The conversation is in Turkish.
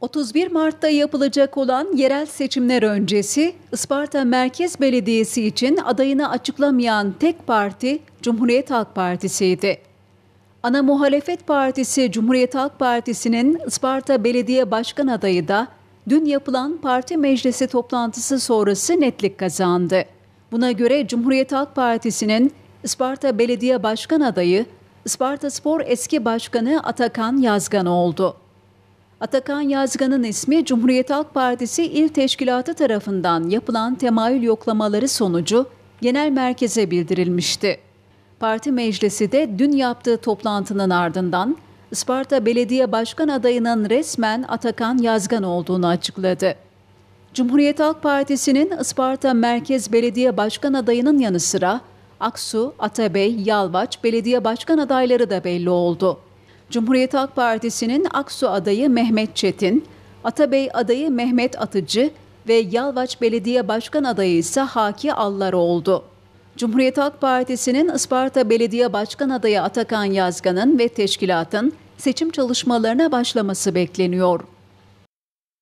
31 Mart'ta yapılacak olan yerel seçimler öncesi Isparta Merkez Belediyesi için adayını açıklamayan tek parti Cumhuriyet Halk Partisi'ydi. Ana Muhalefet Partisi Cumhuriyet Halk Partisi'nin Isparta Belediye Başkan adayı da dün yapılan parti meclisi toplantısı sonrası netlik kazandı. Buna göre Cumhuriyet Halk Partisi'nin Isparta Belediye Başkan adayı Isparta Spor eski başkanı Atakan Yazgan oldu. Atakan Yazgan'ın ismi Cumhuriyet Halk Partisi İl Teşkilatı tarafından yapılan temayül yoklamaları sonucu genel merkeze bildirilmişti. Parti meclisi de dün yaptığı toplantının ardından Isparta Belediye Başkan adayının resmen Atakan Yazgan olduğunu açıkladı. Cumhuriyet Halk Partisi'nin Isparta Merkez Belediye Başkan adayının yanı sıra Aksu, Atabey, Yalvaç belediye başkan adayları da belli oldu. Cumhuriyet Halk Partisi'nin Aksu adayı Mehmet Çetin, Atabey adayı Mehmet Atıcı ve Yalvaç Belediye Başkan adayı ise Haki Allar oldu. Cumhuriyet Halk Partisi'nin Isparta Belediye Başkan adayı Atakan Yazgan'ın ve teşkilatın seçim çalışmalarına başlaması bekleniyor.